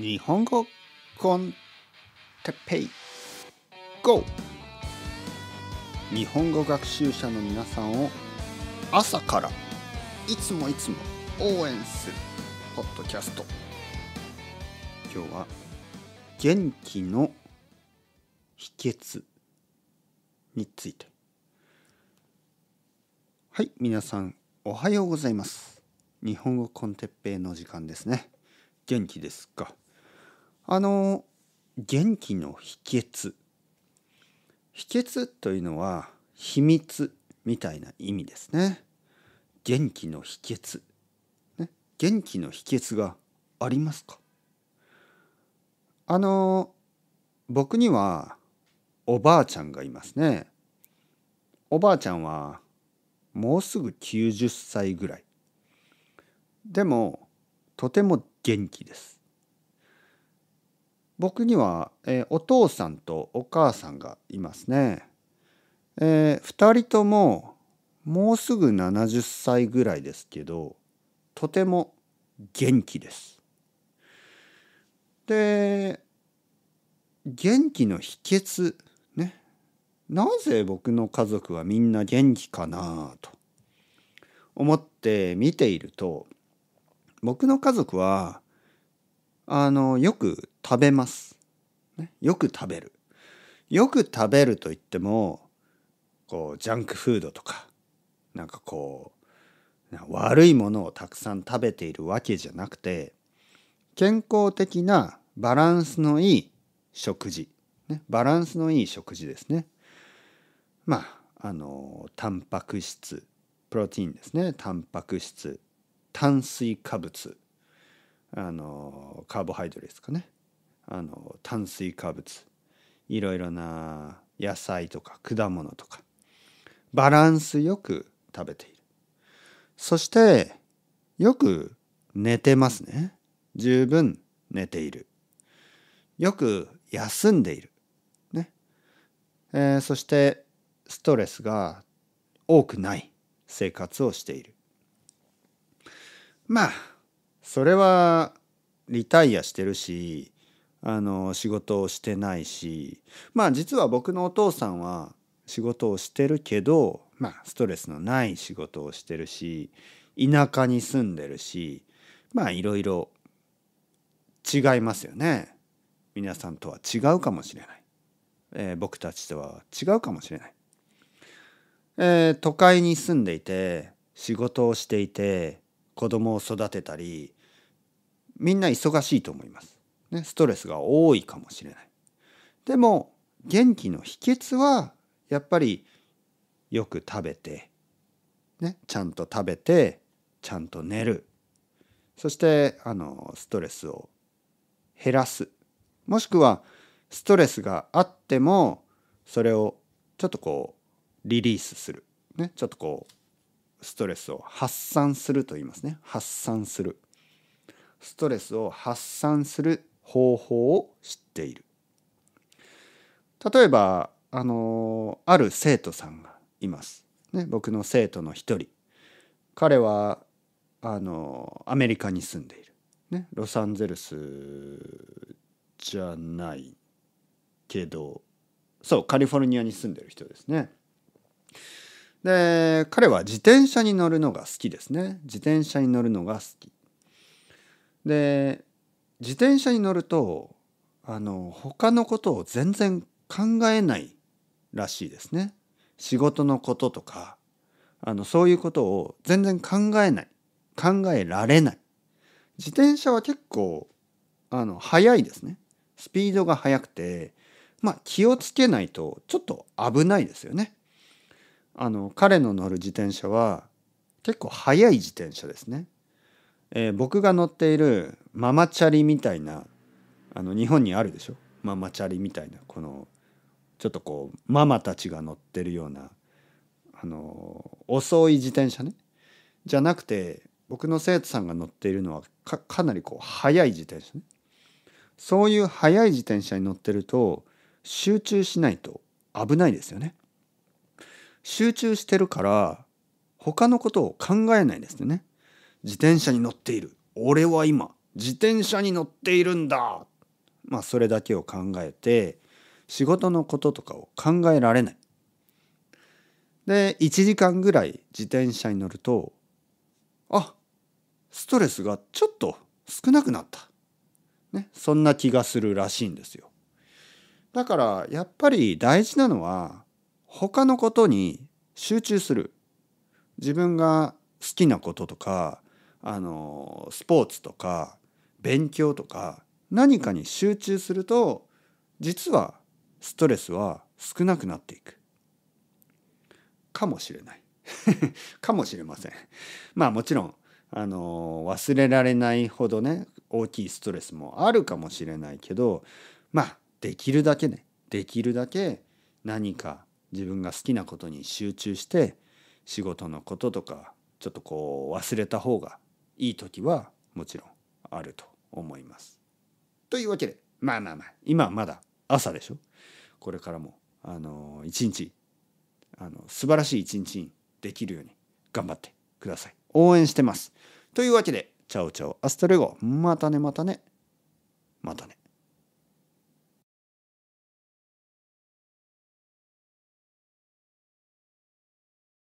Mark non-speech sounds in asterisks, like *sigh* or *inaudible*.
日本語コンテペイ GO! 日本語学習者の皆さんを朝からいつもいつも応援するポッドキャスト今日は元気の秘訣についてはい皆さんおはようございます日本語コンテッペイの時間ですね元気ですかあの元気の秘訣秘訣というのは秘密みたいな意味ですね。元気の秘訣、ね、元気の秘訣がありますかあの僕にはおばあちゃんがいますね。おばあちゃんはもうすぐ90歳ぐらい。でもとても元気です。僕には、えー、お父さんとお母さんがいますね。えー、2人とももうすぐ70歳ぐらいですけどとても元気です。で元気の秘訣ねなぜ僕の家族はみんな元気かなと思って見ていると僕の家族はあのよく食べます、ね、よく食べるよく食べるといってもこうジャンクフードとかなんかこう悪いものをたくさん食べているわけじゃなくて健康的なバランスのいい食事、ね、バランスのいい食事ですね。まああのタンパク質プロテインですねタンパク質炭水化物あのカーボハイドレスですかねあの炭水化物いろいろな野菜とか果物とかバランスよく食べているそしてよく寝てますね十分寝ているよく休んでいるね、えー、そしてストレスが多くない生活をしているまあそれはリタイアしてるしあの仕事をしてないしまあ実は僕のお父さんは仕事をしてるけど、まあ、ストレスのない仕事をしてるし田舎に住んでるしまあいろいろ違いますよね皆さんとは違うかもしれない、えー、僕たちとは違うかもしれない、えー、都会に住んでいて仕事をしていて子供を育てたりみんな忙しいと思います。ね、ストレスが多いかもしれない。でも元気の秘訣はやっぱりよく食べて、ね、ちゃんと食べてちゃんと寝るそしてあのストレスを減らすもしくはストレスがあってもそれをちょっとこうリリースする、ね、ちょっとこうストレスを発散すると言いますね発散するストレスを発散する方法を知っている例えばあのある生徒さんがいます、ね、僕の生徒の一人彼はあのアメリカに住んでいる、ね、ロサンゼルスじゃないけどそうカリフォルニアに住んでる人ですね。で彼は自転車に乗るのが好きですね自転車に乗るのが好きで自転車に乗るとあの他のことを全然考えないらしいですね。仕事のこととかあのそういうことを全然考えない考えられない自転車は結構あの速いですねスピードが速くてまあ気をつけないとちょっと危ないですよねあの彼の乗る自転車は結構速い自転車ですねえー、僕が乗っているママチャリみたいなあの日本にあるでしょママチャリみたいなこのちょっとこうママたちが乗ってるようなあの遅い自転車ねじゃなくて僕の生徒さんが乗っているのはかかなりこう速い自転車ねそういう速い自転車に乗ってると集中しないと危ないですよね集中してるから他のことを考えないですよね自転車に乗っている俺は今自転車に乗っているんだまあそれだけを考えて仕事のこととかを考えられないで1時間ぐらい自転車に乗るとあストレスがちょっと少なくなった、ね、そんな気がするらしいんですよだからやっぱり大事なのは他のことに集中する自分が好きなこととかあのスポーツとか勉強とか何かに集中すると実はストレスは少なくなっていくかもしれない *laughs* かもしれませんまあもちろんあの忘れられないほどね大きいストレスもあるかもしれないけどまあできるだけねできるだけ何か自分が好きなことに集中して仕事のこととかちょっとこう忘れた方がいい時はもちろんあると思います。というわけでまあまあまあ今はまだ朝でしょこれからもあの一日あの素晴らしい一日にできるように頑張ってください。応援してます。というわけでチャオチャオアストレゴまたねまたねまたね。